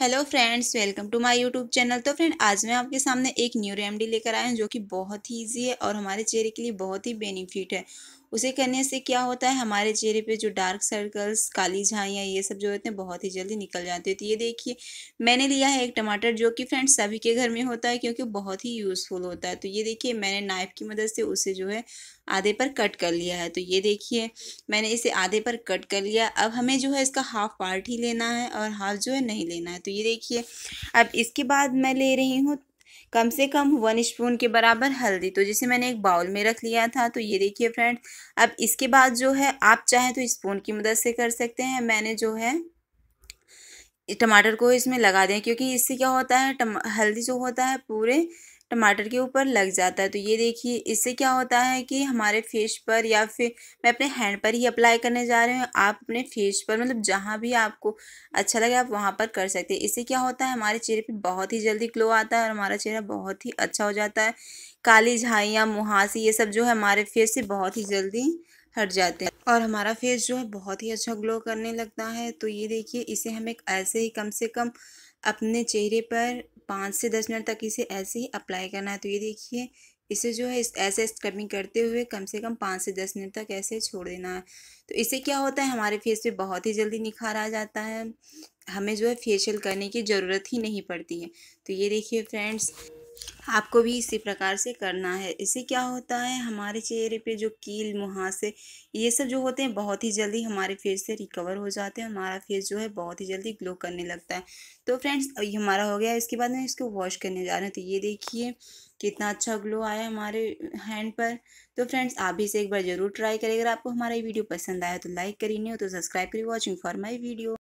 hello friends welcome to my YouTube channel तो friend आज मैं आपके सामने एक न्यू रेमडी लेकर आया हूँ जो कि बहुत ही ईजी है और हमारे चेहरे के लिए बहुत ही बेनिफिट है उसे करने से क्या होता है हमारे चेहरे पे जो डार्क सर्कल्स काली झाइयाँ ये सब जो होते हैं बहुत ही जल्दी निकल जाते हैं तो ये देखिए मैंने लिया है एक टमाटर जो कि फ्रेंड्स सभी के घर में होता है क्योंकि बहुत ही यूज़फुल होता है तो ये देखिए मैंने नाइफ़ की मदद से उसे जो है आधे पर कट कर लिया है तो ये देखिए मैंने इसे आधे पर कट कर लिया अब हमें जो है इसका हाफ पार्ट ही लेना है और हाफ जो है नहीं लेना है तो ये देखिए अब इसके बाद मैं ले रही हूँ कम से कम वन स्पून के बराबर हल्दी तो जिसे मैंने एक बाउल में रख लिया था तो ये देखिए फ्रेंड अब इसके बाद जो है आप चाहें तो स्पून की मदद से कर सकते हैं मैंने जो है टमाटर को इसमें लगा दें क्योंकि इससे क्या होता है टम हल्दी जो होता है पूरे टमाटर के ऊपर लग जाता है तो ये देखिए इससे क्या होता है कि हमारे फेस पर या फिर मैं अपने हैंड पर ही अप्लाई करने जा रही हूँ आप अपने फेस पर मतलब जहाँ भी आपको अच्छा लगे आप वहाँ पर कर सकते हैं इससे क्या होता है हमारे चेहरे पे बहुत ही जल्दी ग्लो आता है और हमारा चेहरा बहुत ही अच्छा हो जाता है काली झाइयाँ मुहासी ये सब जो है हमारे फेस से बहुत ही जल्दी हट जाते हैं और हमारा फेस जो है बहुत ही अच्छा ग्लो करने लगता है तो ये देखिए इसे हमें ऐसे ही कम से कम अपने चेहरे पर पाँच से दस मिनट तक इसे ऐसे ही अप्लाई करना है तो ये देखिए इसे जो है ऐसे स्क्रबिंग करते हुए कम से कम पाँच से दस मिनट तक ऐसे छोड़ देना है तो इससे क्या होता है हमारे फेस पे बहुत ही जल्दी निखार आ जाता है हमें जो है फेशियल करने की ज़रूरत ही नहीं पड़ती है तो ये देखिए फ्रेंड्स आपको भी इसी प्रकार से करना है इससे क्या होता है हमारे चेहरे पे जो कील मुहासे ये सब जो होते हैं बहुत ही जल्दी हमारे फेस से रिकवर हो जाते हैं हमारा फेस जो है बहुत ही जल्दी ग्लो करने लगता है तो फ्रेंड्स ये हमारा हो गया इसके बाद में इसको वॉश करने जा रहा हूँ तो ये देखिए कितना अच्छा ग्लो आया हमारे हैंड पर तो फ्रेंड्स आप भी इसे एक बार ज़रूर ट्राई करिए अगर आपको हमारा ये वीडियो पसंद आया तो लाइक करिए नहीं हो तो सब्सक्राइब करिए वॉचिंग फॉर माई वीडियो